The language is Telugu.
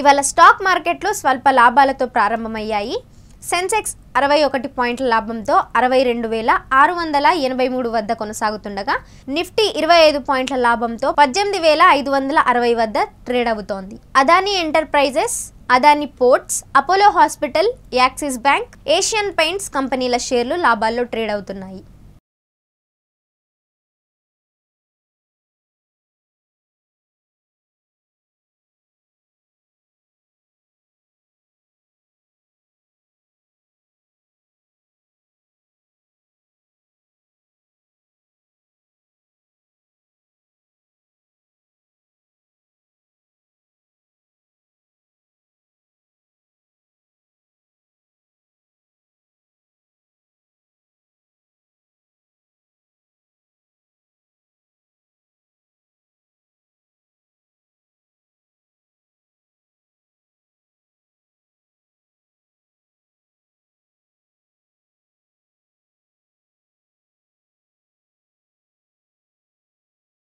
ఇవాళ స్టాక్ మార్కెట్లు స్వల్ప లాభాలతో ప్రారంభమయ్యాయి సెన్సెక్స్ అరవై ఒకటి పాయింట్ల లాభంతో అరవై రెండు వేల ఆరు వందల ఎనభై మూడు వద్ద కొనసాగుతుండగా నిఫ్టీ ఇరవై ఐదు పాయింట్ల లాభంతో పద్దెనిమిది వేల ఐదు వందల అరవై వద్ద ట్రేడ్ అవుతోంది Adani enterprises Adani ports Apollo hospital Axis bank Asian paints కంపెనీల షేర్లు లాభాల్లో ట్రేడ్ అవుతున్నాయి